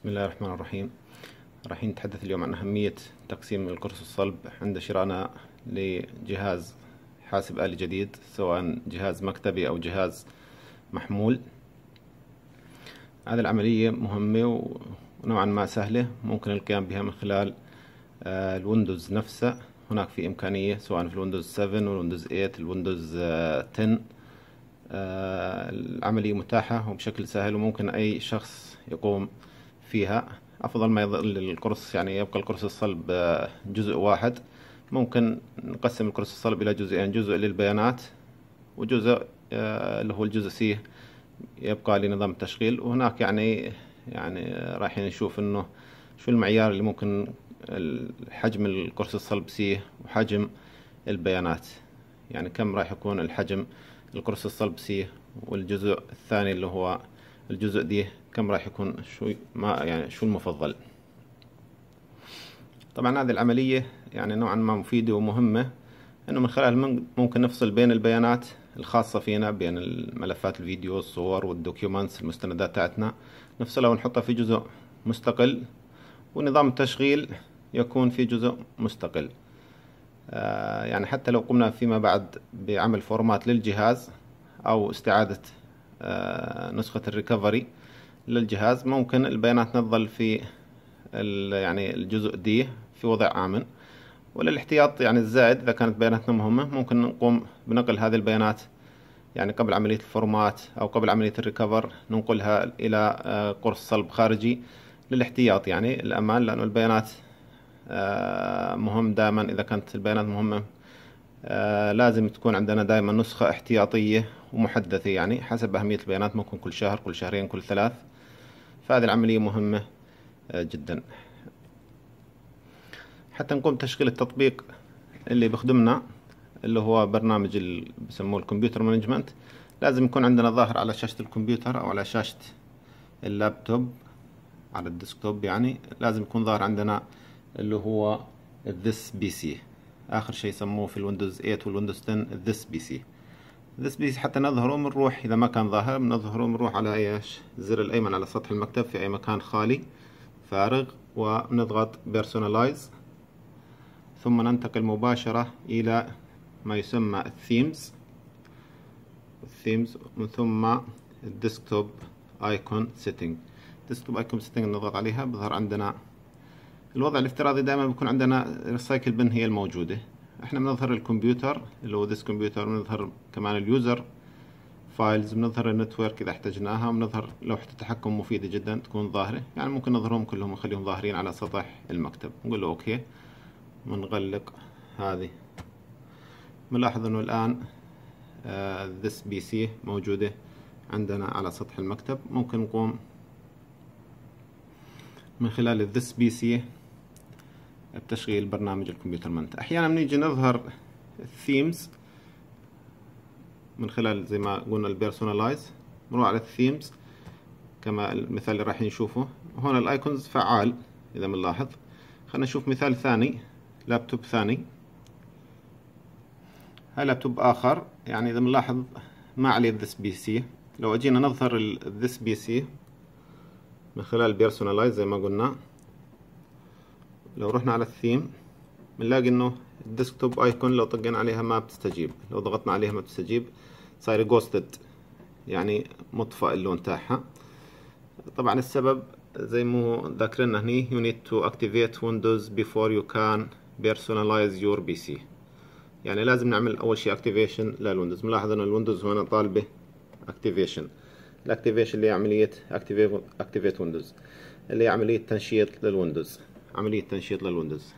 بسم الله الرحمن الرحيم راح نتحدث اليوم عن أهمية تقسيم القرص الصلب عند شرائنا لجهاز حاسب آلي جديد سواء جهاز مكتبي أو جهاز محمول هذه العملية مهمة ونوعا ما سهلة ممكن القيام بها من خلال آه، الويندوز نفسه هناك في إمكانية سواء في الويندوز 7 والويندوز 8 الويندوز 10 آه، آه، العملية متاحة وبشكل سهل وممكن أي شخص يقوم فيها أفضل ما يظل القرص يعني يبقى القرص الصلب آه، جزء واحد ممكن نقسم القرص الصلب إلى جزئين جزء للبيانات وجزء آه، اللي هو الجزء سي يبقى لنظام التشغيل وهناك يعني يعني رايحين نشوف انه شو المعيار اللي ممكن حجم القرص الصلب سي وحجم البيانات يعني كم راح يكون الحجم القرص الصلب سي والجزء الثاني اللي هو الجزء دي كم راح يكون شو ما يعني شو المفضل طبعا هذه العملية يعني نوعا ما مفيدة ومهمة انه من خلال ممكن نفصل بين البيانات الخاصة فينا بين الملفات الفيديو الصور والدوكيومنتس المستندات تاعتنا نفصلها ونحطها في جزء مستقل ونظام التشغيل يكون في جزء مستقل آه يعني حتى لو قمنا فيما بعد بعمل فورمات للجهاز او استعادة آه، نسخة الريكفري للجهاز ممكن البيانات تظل في يعني الجزء دي في وضع آمن وللاحتياط يعني الزائد إذا كانت بياناتنا مهمة ممكن نقوم بنقل هذه البيانات يعني قبل عملية الفورمات أو قبل عملية الريكفر ننقلها إلى آه، قرص صلب خارجي للاحتياط يعني الأمان لأنه البيانات آه، مهم دائما إذا كانت البيانات مهمة آه، لازم تكون عندنا دائما نسخة احتياطية ومحدثة يعني حسب أهمية البيانات ممكن كل شهر كل شهرين كل ثلاث فهذه العملية مهمة آه، جدا حتى نقوم بتشغيل التطبيق اللي بخدمنا اللي هو برنامج اللي بسموه الكمبيوتر مانجمنت لازم يكون عندنا ظاهر على شاشة الكمبيوتر أو على شاشة اللابتوب على الديسكتوب يعني لازم يكون ظاهر عندنا اللي هو this PC اخر شيء سموه في الويندوز 8 والويندوز 10 ذس بي سي ذس بي سي حتى نظهره بنروح اذا ما كان ظاهر بنظهره بنروح على ايش الزر الايمن على سطح المكتب في اي مكان خالي فارغ ونضغط بيرسوناليز ثم ننتقل مباشرة الى ما يسمى الثيمز الثيمز ومن ثم الديسكتوب ايكون سيتنج ديسكتوب ايكون سيتنج نضغط عليها بظهر عندنا الوضع الافتراضي دائما بيكون عندنا السايكل بن هي الموجودة احنا بنظهر الكمبيوتر اللي هو ذس كمبيوتر بنظهر كمان اليوزر فايلز بنظهر النتورك اذا احتجناها بنظهر لوحة التحكم مفيدة جدا تكون ظاهرة يعني ممكن نظهرهم كلهم ونخليهم ظاهرين على سطح المكتب نقول له اوكي بنغلق هذه بنلاحظ انه الان ذس بي سي موجودة عندنا على سطح المكتب ممكن نقوم من خلال الذس بي سي التشغيل برنامج الكمبيوتر منت احيانا بنيجي نظهر الثيمز من خلال زي ما قلنا البيرسونالايز نروح على الثيمز كما المثال اللي رايحين نشوفه هون الايكونز فعال اذا بنلاحظ خلينا نشوف مثال ثاني لابتوب ثاني هاي لابتوب اخر يعني اذا بنلاحظ ما عليه ذس بي سي لو اجينا نظهر ذس بي سي من خلال بيرسونالايز زي ما قلنا لو رحنا على الثيم بنلاقي انه الديسكتوب ايكون لو طقنا عليها ما بتستجيب لو ضغطنا عليها ما بتستجيب صايره جوستد يعني مطفى اللون تاعها طبعا السبب زي ما ذاكرنا هني يو نيد تو اكتيفيت ويندوز بيفور يو كان بيرسوناليز يور بي سي يعني لازم نعمل اول شيء اكتيفيشن للويندوز ملاحظ ان الويندوز هنا طالبه اكتيفيشن الاكتيفيشن اللي هي عمليه اكتيفيت ويندوز اللي هي عمليه تنشيط للويندوز عملية تنشيط للويندوز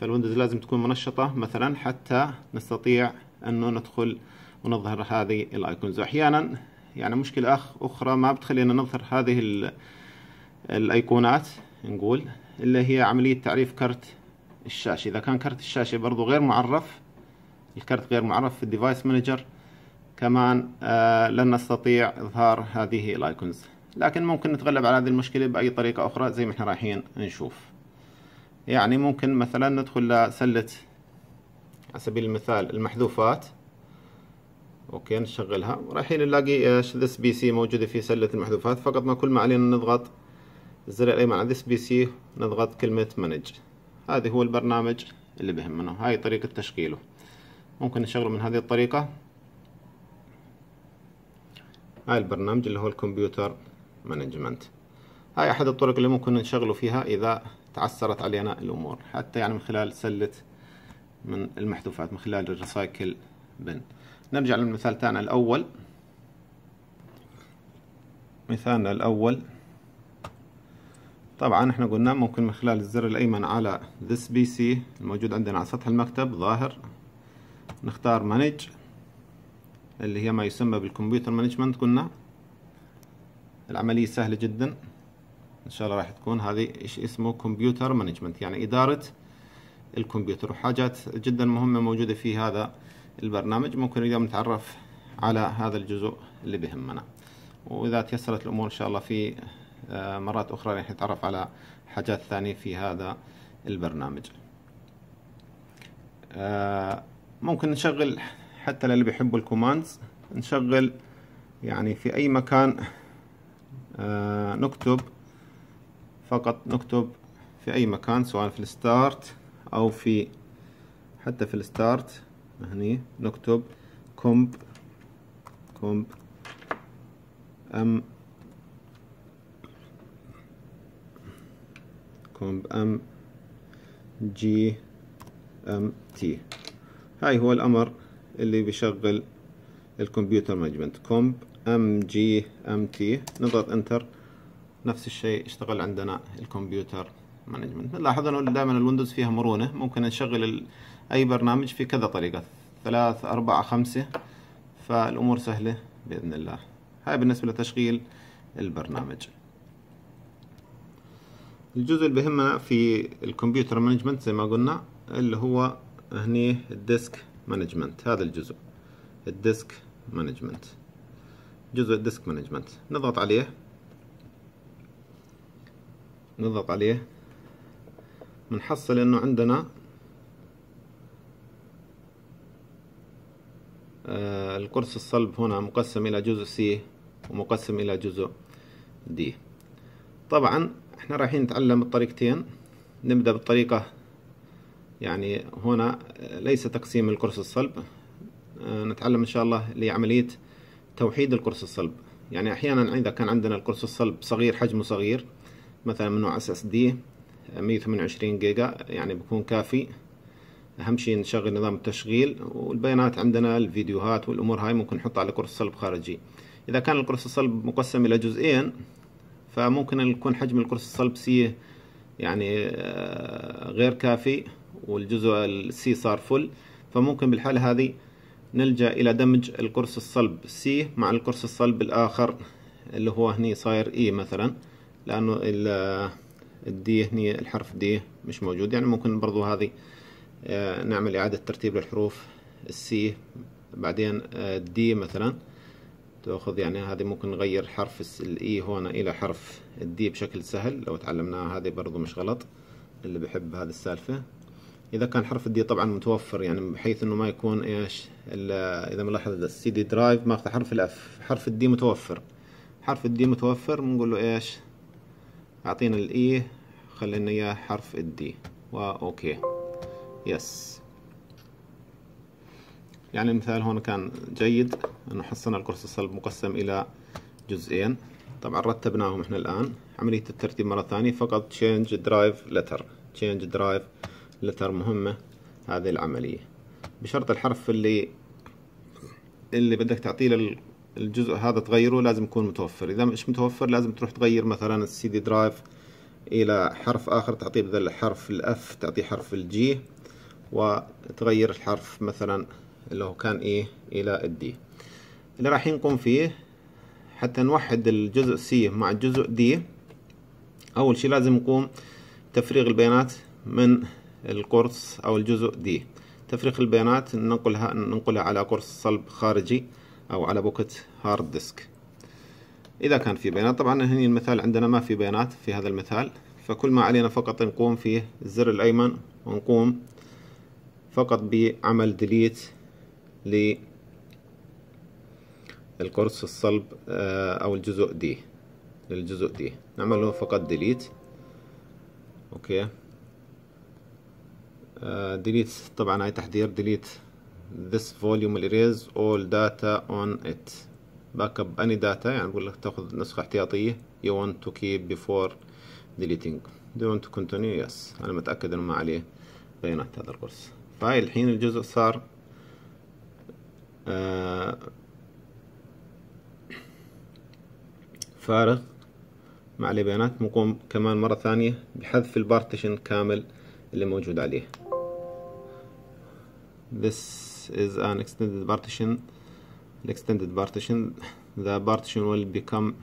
فالويندوز لازم تكون منشطة مثلا حتى نستطيع انه ندخل ونظهر هذه الايكونز واحيانا يعني مشكلة أخ أخرى ما بتخلينا نظهر هذه الأيقونات نقول اللي هي عملية تعريف كرت الشاشة إذا كان كرت الشاشة برضو غير معرف الكرت غير معرف في الديفايس مانجر كمان آه لن نستطيع إظهار هذه الايكونز لكن ممكن نتغلب على هذه المشكلة بأي طريقة أخرى زي ما احنا رايحين نشوف يعني ممكن مثلا ندخل لسلة على سبيل المثال المحذوفات اوكي نشغلها رايحين نلاقي ايش ذس بي سي موجودة في سلة المحذوفات فقط ما كل ما علينا نضغط الزر الأيمن على ذس بي سي نضغط كلمة مانج هذا هو البرنامج اللي بهمنا هاي طريقة تشغيله ممكن نشغله من هذه الطريقة هاي البرنامج اللي هو الكمبيوتر مانجمنت هاي احد الطرق اللي ممكن نشغله فيها اذا تعسرت علينا الامور حتى يعني من خلال سله من المحذوفات من خلال الريسايكل بن نرجع للمثال تاعنا الاول مثالنا الاول طبعا احنا قلنا ممكن من خلال الزر الايمن على this PC الموجود عندنا على سطح المكتب ظاهر نختار manage اللي هي ما يسمى بالكمبيوتر مانجمنت قلنا العملية سهلة جدا ان شاء الله راح تكون هذه ايش اسمه كمبيوتر مانجمنت يعني ادارة الكمبيوتر وحاجات جدا مهمة موجودة في هذا البرنامج ممكن اليوم نتعرف على هذا الجزء اللي بهمنا واذا تيسرت الامور ان شاء الله في آه، مرات اخرى راح نتعرف على حاجات ثانية في هذا البرنامج آه، ممكن نشغل حتى للي بيحبوا الكوماندز نشغل يعني في اي مكان آه، نكتب فقط نكتب في أي مكان سواء في الستارت أو في حتى في الستارت هني نكتب كومب كومب أم كومب أم جي أم تي هاي هو الأمر اللي بيشغل الكمبيوتر مانجمنت كومب ام جي ام تي نضغط انتر نفس الشيء اشتغل عندنا الكمبيوتر مانجمنت نلاحظ انه دائما الويندوز فيها مرونه ممكن نشغل اي برنامج في كذا طريقه ثلاث أربعة خمسة فالامور سهله باذن الله هاي بالنسبه لتشغيل البرنامج الجزء اللي بهمنا في الكمبيوتر مانجمنت زي ما قلنا اللي هو هني الديسك مانجمنت هذا الجزء الديسك مانجمنت جزء الديسك مانجمنت نضغط عليه نضغط عليه بنحصل انه عندنا آه، القرص الصلب هنا مقسم الى جزء سي ومقسم الى جزء دي طبعا احنا رايحين نتعلم الطريقتين نبدأ بالطريقة يعني هنا ليس تقسيم القرص الصلب آه، نتعلم إن شاء الله لعملية توحيد القرص الصلب يعني أحيانا إذا كان عندنا القرص الصلب صغير حجمه صغير مثلا من نوع اس اس دي 128 جيجا يعني بيكون كافي أهم شيء نشغل نظام التشغيل والبيانات عندنا الفيديوهات والأمور هاي ممكن نحطها على قرص صلب خارجي إذا كان القرص الصلب مقسم إلى جزئين فممكن يكون حجم القرص الصلب سي يعني آه، غير كافي والجزء السي صار فل فممكن بالحالة هذه نلجأ إلى دمج القرص الصلب سي مع القرص الصلب الآخر اللي هو هني صاير إي e مثلا لأنه ال الدي هني الحرف دي مش موجود يعني ممكن برضو هذه آه، نعمل إعادة ترتيب للحروف السي بعدين آه، D مثلا تأخذ يعني هذه ممكن نغير حرف الإي e هون إلى حرف الدي بشكل سهل لو تعلمناها هذه برضو مش غلط اللي بحب هذه السالفة اذا كان حرف الدي طبعا متوفر يعني بحيث انه ما يكون ايش اذا ملاحظ السي دي درايف ماخذ حرف الاف حرف الدي متوفر حرف الدي متوفر بنقول له ايش اعطينا الاي e، خلينا اياه حرف الدي واوكي يس يعني المثال هون كان جيد انه حصلنا القرص الصلب مقسم الى جزئين طبعا رتبناهم احنا الان عملية الترتيب مرة ثانية فقط change drive letter change drive لتر مهمة هذه العملية بشرط الحرف اللي اللي بدك تعطيه للجزء هذا تغيره لازم يكون متوفر إذا مش متوفر لازم تروح تغير مثلا السي دي درايف إلى حرف آخر تعطيه بدل حرف الأف تعطيه حرف الجي وتغير الحرف مثلا اللي هو كان إيه إلى الدي اللي راح نقوم فيه حتى نوحد الجزء سي مع الجزء دي أول شي لازم نقوم تفريغ البيانات من القرص أو الجزء دي تفريق البيانات ننقلها ننقلها على قرص صلب خارجي أو على بوكت هارد ديسك إذا كان في بيانات طبعا هني المثال عندنا ما في بيانات في هذا المثال فكل ما علينا فقط نقوم فيه الزر الأيمن ونقوم فقط بعمل ديليت للقرص الصلب آه، أو الجزء دي للجزء دي نعمل له فقط ديليت أوكي ديليت آه، طبعا هاي تحذير ديليت this volume will erase all data on it باك اب اني داتا يعني بقول لك تاخذ نسخة احتياطية you want to keep before deleting do you want to continue yes انا متأكد انه ما عليه بيانات هذا القرص فهاي طيب، الحين الجزء صار آه، فارغ ما عليه بيانات نقوم كمان مرة ثانية بحذف البارتيشن كامل اللي موجود عليه this is an extended partition the extended partition the partition will become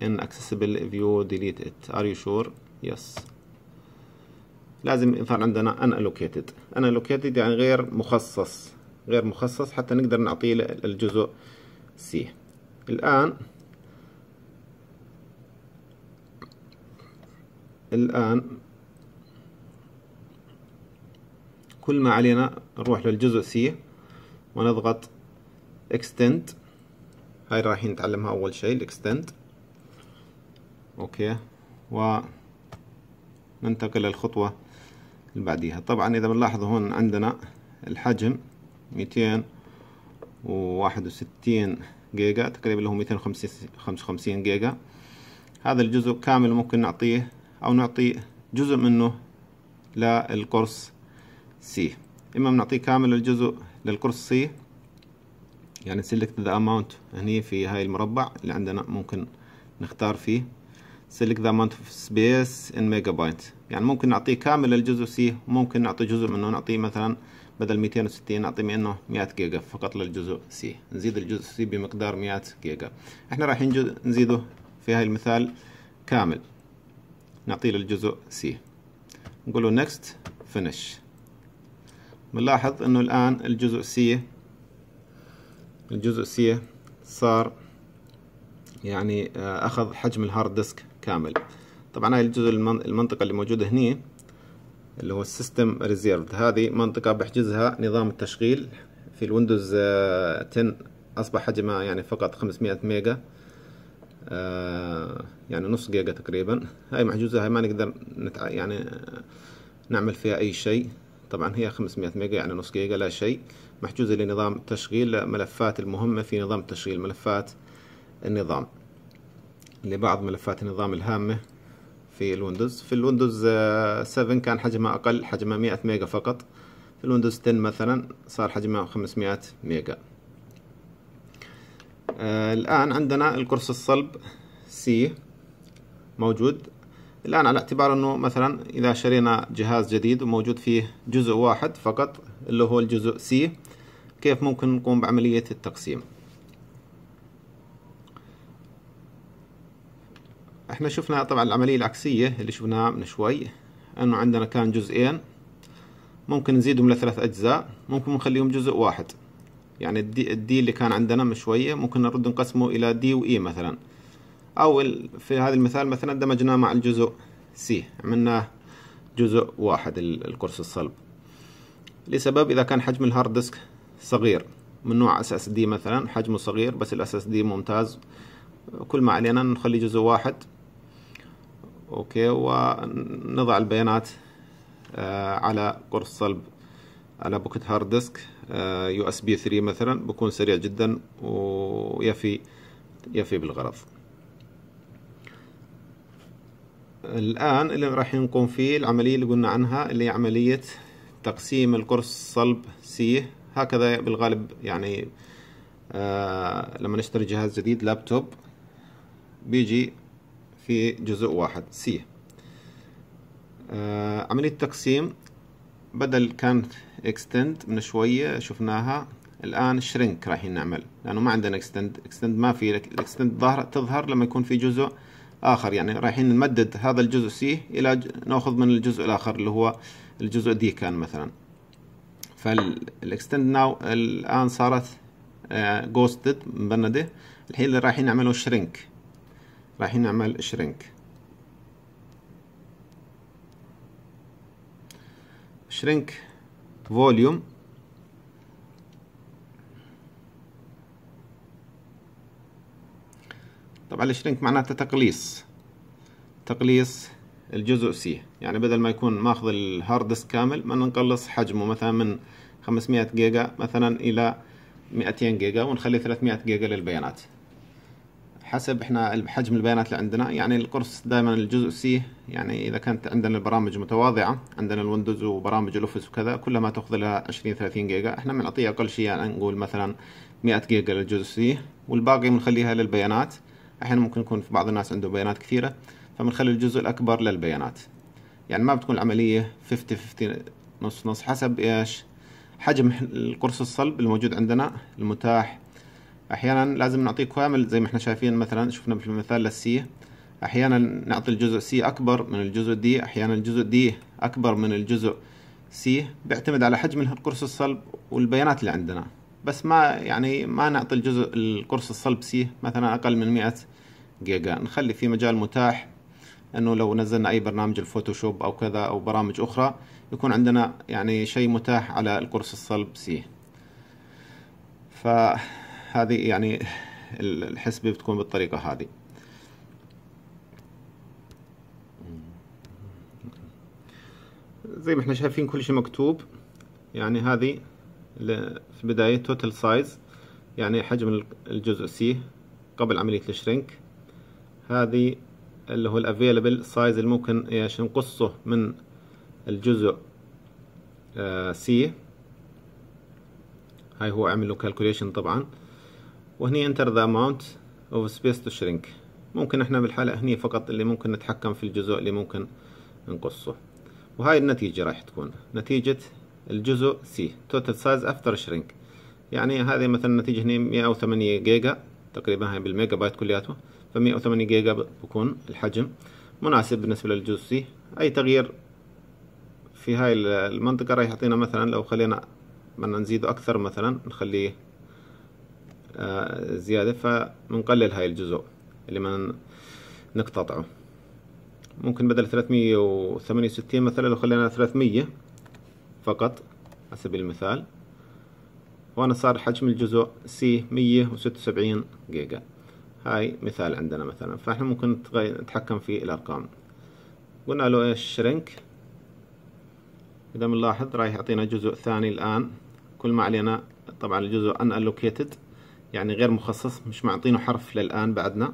inaccessible if you delete it are you sure yes لازم يظهر عندنا unallocated unallocated يعني غير مخصص غير مخصص حتى نقدر نعطيه الجزء C الآن الآن كل ما علينا نروح للجزء سي ونضغط اكستند هاي رايحين نتعلمها اول شيء الاكستند اوكي وننتقل للخطوة اللي بعديها طبعا اذا بنلاحظ هون عندنا الحجم 261 جيجا تقريبا اللي هو 255 جيجا هذا الجزء كامل ممكن نعطيه او نعطي جزء منه للقرص سي اما بنعطيه كامل الجزء للقرص سي يعني select the amount هني في هاي المربع اللي عندنا ممكن نختار فيه select the amount of space in megabytes يعني ممكن نعطيه كامل الجزء سي ممكن نعطي جزء منه نعطيه مثلا بدل 260 نعطي منه 100 جيجا فقط للجزء سي نزيد الجزء سي بمقدار 100 جيجا احنا راح نزيده في هاي المثال كامل نعطيه للجزء سي نقول له next finish بنلاحظ انه الان الجزء سي الجزء سي صار يعني آه، اخذ حجم الهارد ديسك كامل طبعا هاي الجزء المنطقة اللي موجودة هني اللي هو السيستم ريزيرفد هذه منطقة بحجزها نظام التشغيل في الويندوز 10 آه، اصبح حجمها يعني فقط 500 ميجا آه، يعني نص جيجا تقريبا هاي محجوزة هاي ما نقدر نتع... يعني نعمل فيها اي شيء طبعا هي 500 ميجا يعني نص جيجا لا شيء محجوزة لنظام تشغيل ملفات المهمة في نظام تشغيل ملفات النظام لبعض ملفات النظام الهامة في الويندوز في الويندوز 7 كان حجمها أقل حجمها 100 ميجا فقط في الويندوز 10 مثلا صار حجمها 500 ميجا آه، الآن عندنا القرص الصلب سي موجود الآن على اعتبار أنه مثلا إذا شرينا جهاز جديد وموجود فيه جزء واحد فقط اللي هو الجزء سي كيف ممكن نقوم بعملية التقسيم احنا شفنا طبعا العملية العكسية اللي شفناها من شوي أنه عندنا كان جزئين ممكن نزيدهم لثلاث أجزاء ممكن نخليهم جزء واحد يعني الدي, الدي اللي كان عندنا من شوية ممكن نرد نقسمه إلى دي وإي e مثلا أو في هذا المثال مثلا دمجناه مع الجزء سي عملناه جزء واحد القرص الصلب لسبب إذا كان حجم الهارد ديسك صغير من نوع اس اس دي مثلا حجمه صغير بس الاس اس دي ممتاز كل ما علينا نخلي جزء واحد اوكي ونضع البيانات آه، على قرص صلب على بوكت هارد ديسك يو اس بي 3 مثلا بكون سريع جدا ويفي يفي بالغرض الآن اللي راح نقوم فيه العملية اللي قلنا عنها اللي هي عملية تقسيم القرص صلب سي هكذا بالغالب يعني آه لما نشتري جهاز جديد لابتوب بيجي في جزء واحد سي آه عملية تقسيم بدل كان اكستند من شوية شفناها الآن شرينك رايحين نعمل لأنه ما عندنا اكستند اكستند ما في الاكستند تظهر لما يكون في جزء آخر يعني رايحين نمدد هذا الجزء سي إلى نأخذ من الجزء الآخر اللي هو الجزء دي كان مثلا فالاكستند ناو الآن صارت جوستد آه، مبندة الحين اللي رايحين نعمله شرينك رايحين نعمل شرينك شرينك فوليوم طبعا الشرينك معناته تقليص تقليص الجزء سي يعني بدل ما يكون ماخذ الهارد ديسك كامل ما نقلص حجمه مثلا من 500 جيجا مثلا الى 200 جيجا ونخلي 300 جيجا للبيانات حسب احنا حجم البيانات اللي عندنا يعني القرص دائما الجزء سي يعني اذا كانت عندنا البرامج متواضعه عندنا الويندوز وبرامج الاوفيس وكذا كلها ما تاخذ لها 20 30 جيجا احنا بنعطيها اقل شيء يعني نقول مثلا 100 جيجا للجزء سي والباقي بنخليها للبيانات احيانا ممكن يكون في بعض الناس عنده بيانات كثيره فبنخلي الجزء الاكبر للبيانات يعني ما بتكون العمليه 50 50 نص نص حسب ايش حجم القرص الصلب الموجود عندنا المتاح احيانا لازم نعطيه كامل زي ما احنا شايفين مثلا شفنا في المثال للسي احيانا نعطي الجزء سي اكبر من الجزء دي احيانا الجزء دي اكبر من الجزء سي بيعتمد على حجم القرص الصلب والبيانات اللي عندنا بس ما يعني ما نعطي الجزء القرص الصلب سي مثلا اقل من 100 جيجا نخلي في مجال متاح انه لو نزلنا اي برنامج الفوتوشوب او كذا او برامج اخرى يكون عندنا يعني شيء متاح على القرص الصلب سي فهذه يعني الحسبة بتكون بالطريقة هذه زي ما احنا شايفين كل شيء مكتوب يعني هذه في البداية توتال سايز يعني حجم الجزء سي قبل عملية الشرينك هذه اللي هو الافيلبل سايز اللي ممكن ايش نقصه من الجزء سي آه، هاي هو عمل له كالكوليشن طبعا وهني انتر ذا اماونت اوف سبيس تو شرينك ممكن احنا بالحالة هني فقط اللي ممكن نتحكم في الجزء اللي ممكن نقصه وهاي النتيجة راح تكون نتيجة الجزء سي توتال سايز افتر شرينك يعني هذه مثلا نتيجة هني مية وثمانية جيجا تقريبا هاي بالميجا بايت كلياته ف108 جيجا بكون الحجم مناسب بالنسبة للجزء سي أي تغيير في هاي المنطقة راح يعطينا مثلا لو خلينا بدنا نزيده أكثر مثلا نخليه آه، زيادة فبنقلل هاي الجزء اللي ما نقتطعه ممكن بدل 368 مثلا لو خلينا 300 فقط على سبيل المثال وأنا صار حجم الجزء سي 176 جيجا هاي مثال عندنا مثلا فاحنا ممكن نتحكم في الارقام قلنا له ايش شرينك اذا بنلاحظ راح يعطينا جزء ثاني الان كل ما علينا طبعا الجزء ان allocated يعني غير مخصص مش معطينه حرف للان بعدنا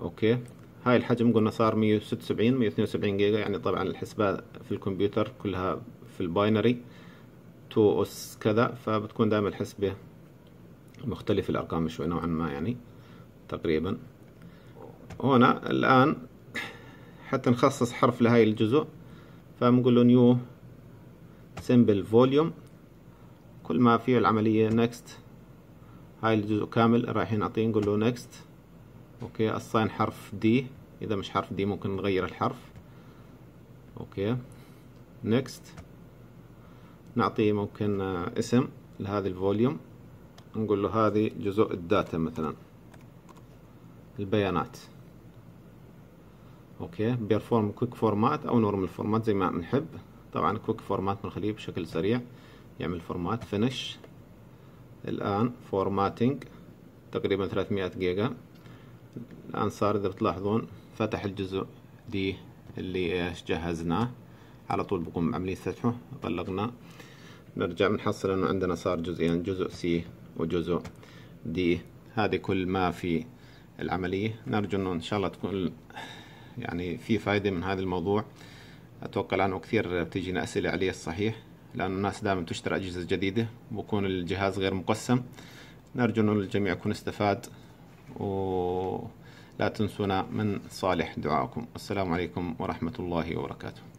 اوكي هاي الحجم قلنا صار 176 172 جيجا يعني طبعا الحسبات في الكمبيوتر كلها في الباينري 2 اس كذا فبتكون دائما الحسبه مختلف الأرقام شوي نوعا ما يعني تقريبا هنا الآن حتى نخصص حرف لهاي الجزء فبنقول له نيو سمبل فوليوم كل ما فيه العملية نكست هاي الجزء كامل رايحين نعطيه نقول له نكست اوكي الصين حرف دي اذا مش حرف دي ممكن نغير الحرف اوكي نكست نعطيه ممكن آه، اسم لهذا الفوليوم نقول له هذه جزء الداتا مثلا البيانات اوكي بيرفورم كويك فورمات او نورمال فورمات زي ما نحب طبعا كويك فورمات بنخليه بشكل سريع يعمل فورمات فينش الان فورماتنج تقريبا 300 جيجا الان صار اذا بتلاحظون فتح الجزء دي اللي ايش جهزناه على طول بقوم بعملية فتحه طلقنا نرجع بنحصل انه عندنا صار جزئين جزء سي وجزء دي هذه كل ما في العملية نرجو أنه إن شاء الله تكون يعني في فائدة من هذا الموضوع أتوقع لأنه كثير بتجينا أسئلة عليه الصحيح لأنه الناس دائما تشتري أجهزة جديدة ويكون الجهاز غير مقسم نرجو أنه الجميع يكون استفاد ولا تنسونا من صالح دعائكم السلام عليكم ورحمة الله وبركاته